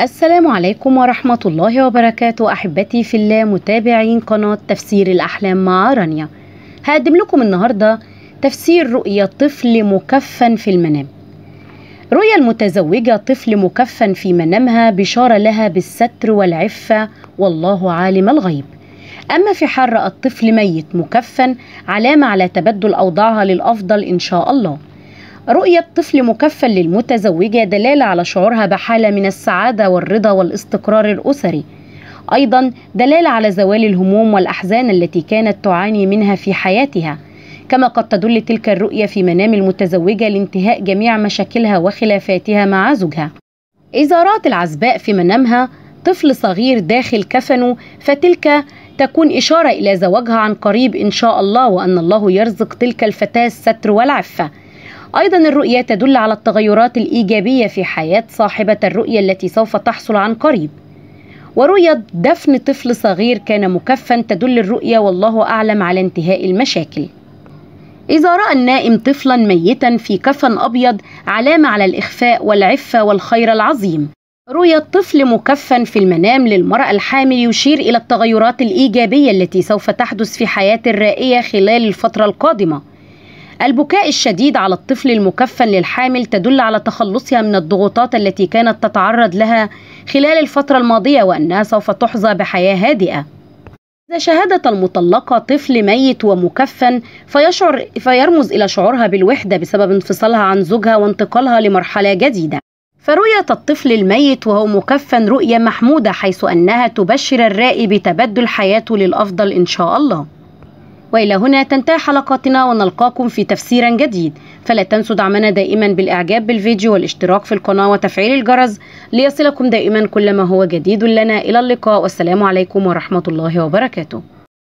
السلام عليكم ورحمة الله وبركاته أحبتي في الله متابعين قناة تفسير الأحلام مع رانيا هقدم لكم النهاردة تفسير رؤية طفل مكفن في المنام رؤية المتزوجة طفل مكفن في منامها بشارة لها بالستر والعفة والله عالم الغيب أما في حر الطفل ميت مكفن علامة على تبدل أوضاعها للأفضل إن شاء الله رؤية طفل مكفل للمتزوجة دلالة على شعورها بحالة من السعادة والرضا والاستقرار الأسري أيضا دلالة على زوال الهموم والأحزان التي كانت تعاني منها في حياتها كما قد تدل تلك الرؤية في منام المتزوجة لانتهاء جميع مشاكلها وخلافاتها مع زوجها إزارات العزباء في منامها طفل صغير داخل كفنه فتلك تكون إشارة إلى زواجها عن قريب إن شاء الله وأن الله يرزق تلك الفتاة الستر والعفة أيضا الرؤية تدل على التغيرات الإيجابية في حياة صاحبة الرؤية التي سوف تحصل عن قريب ورؤية دفن طفل صغير كان مكفا تدل الرؤية والله أعلم على انتهاء المشاكل إذا رأى النائم طفلا ميتا في كفن أبيض علامة على الإخفاء والعفة والخير العظيم رؤية طفل مكفن في المنام للمرأة الحامل يشير إلى التغيرات الإيجابية التي سوف تحدث في حياة الرائية خلال الفترة القادمة البكاء الشديد على الطفل المكفل للحامل تدل على تخلصها من الضغوطات التي كانت تتعرض لها خلال الفترة الماضية وأنها سوف تحظى بحياة هادئة إذا شهدت المطلقة طفل ميت ومكفن فيشعر فيرمز إلى شعورها بالوحدة بسبب انفصالها عن زوجها وانتقالها لمرحلة جديدة فرؤية الطفل الميت وهو مكفن رؤية محمودة حيث أنها تبشر الرائي بتبدل حياته للأفضل إن شاء الله وإلى هنا تنتهي حلقتنا ونلقاكم في تفسير جديد فلا تنسوا دعمنا دائما بالإعجاب بالفيديو والاشتراك في القناة وتفعيل الجرس ليصلكم دائما كل ما هو جديد لنا إلى اللقاء والسلام عليكم ورحمة الله وبركاته